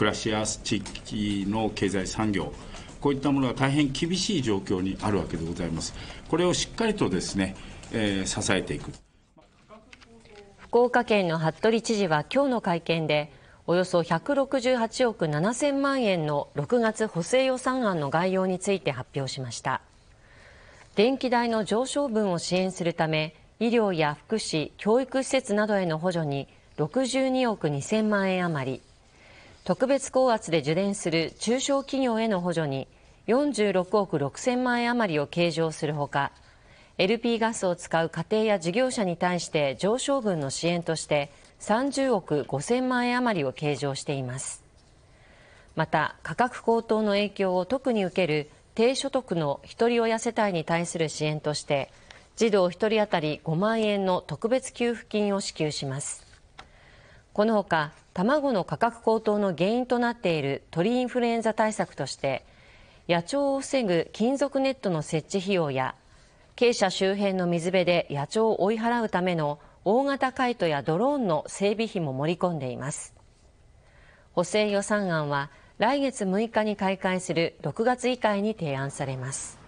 暮らしや地域の経済産業こういったものが大変厳しい状況にあるわけでございます。これをしっかりとですね、えー、支えていく。福岡県の服部知事は今日の会見で、およそ168億7000万円の6月補正予算案の概要について発表しました。電気代の上昇分を支援するため、医療や福祉、教育施設などへの補助に62億2000万円余り。特別高圧で受電する中小企業への補助に46億6千万円余りを計上するほか LP ガスを使う家庭や事業者に対して上昇分の支援として30億5千万円余りを計上していますまた価格高騰の影響を特に受ける低所得のひとり親世帯に対する支援として児童一人当たり5万円の特別給付金を支給しますこのほか卵の価格高騰の原因となっている鳥インフルエンザ対策として野鳥を防ぐ金属ネットの設置費用や鶏舎周辺の水辺で野鳥を追い払うための大型カイトやドローンの整備費も盛り込んでいます補正予算案は来月6日に開会する6月議会に提案されます